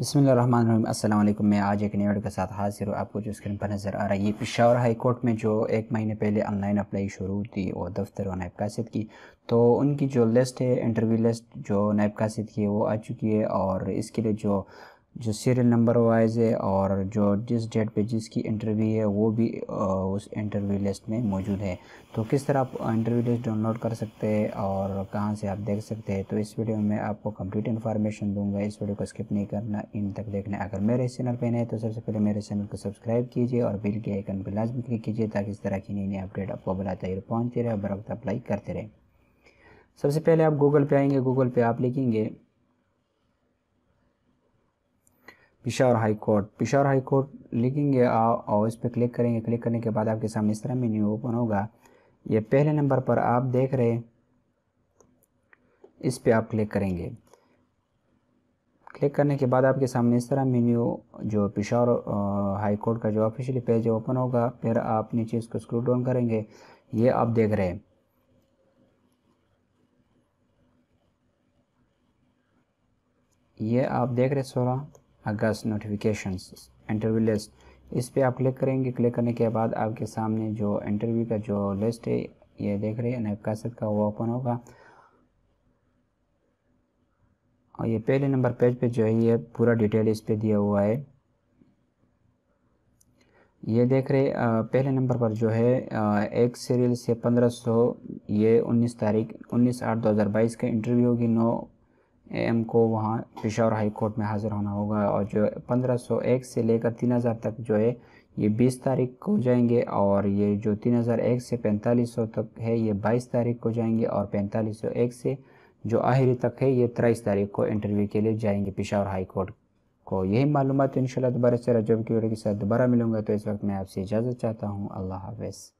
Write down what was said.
अस्सलाम वालेकुम मैं आज एक नई के साथ हाजिर हूँ आपको जो स्क्रीन पर नज़र आ रहा है ये पिशावर हाई कोर्ट में जो एक महीने पहले ऑनलाइन अप्लाई शुरू थी और दफ्तर और नायब कासिद की तो उनकी जो लिस्ट है इंटरव्यू लिस्ट जो नायब कासिद की है वो आ चुकी है और इसके लिए जो जो सीरियल नंबर वाइज है और जो जिस डेट पे जिसकी इंटरव्यू है वो भी उस इंटरव्यू लिस्ट में मौजूद है तो किस तरह आप इंटरव्यू लिस्ट डाउनलोड कर सकते हैं और कहाँ से आप देख सकते हैं तो इस वीडियो में आपको कंप्लीट इन्फॉर्मेशन दूंगा इस वीडियो को स्किप नहीं करना इन तक देखना अगर मेरे इस चैनल पर नए तो सबसे पहले मेरे चैनल को सब्सक्राइब कीजिए और बिल के आइकन पर लाजमी क्लिक कीजिए ताकि इस तरह की नई नई अपडेट आपको बुलाते रहे पहुँचते रहे और बर अप्लाई करते रहे सबसे पहले आप गूगल पे आएंगे गूगल पे आप लिखेंगे Peshawar high court Peshawar high court लिखेंगे और इस पर क्लिक करेंगे क्लिक करने के बाद आपके सामने इस तरह मेन्यू ओपन होगा ये पहले नंबर पर आप देख रहे इस पर आप क्लिक करेंगे क्लिक करने के बाद आपके सामने इस तरह मेन्यू जो पिशावर हाई कोर्ट का जो ऑफिशियली पेज ओपन होगा फिर आप नीचे इसको स्क्रू डाउन करेंगे ये आप देख रहे हैं ये आप देख रहे सोलह अगस्त नोटिफिकेशन इंटरव्यू लिस्ट इस पर आप क्लिक करेंगे क्लिक करने के बाद आपके सामने जो इंटरव्यू का जो लिस्ट है ये देख रहे हैं नैबकासत का वो ओपन होगा और ये पहले नंबर पेज पे जो है ये पूरा डिटेल इस पर दिया हुआ है ये देख रहे पहले नंबर पर जो है एक सीरियल से 1500 ये 19 तारीख 19 आठ 2022 का इंटरव्यू होगी नौ एम को वहाँ पेशावर हाई कोर्ट में हाज़िर होना होगा और जो 1501 से लेकर 3000 तक जो है ये 20 तारीख को जाएंगे और ये जो 3001 से 4500 तक है ये 22 तारीख को जाएंगे और 4501 से जो आखिरी तक है ये तेईस तारीख को इंटरव्यू के लिए जाएंगे पेशावर हाई कोर्ट को यही मालूम इन शाला दोबारा से रजब की वीडियो के साथ दोबारा मिलूंगा तो इस वक्त मैं आपसे इजाज़त चाहता हूँ अल्लाह हाफ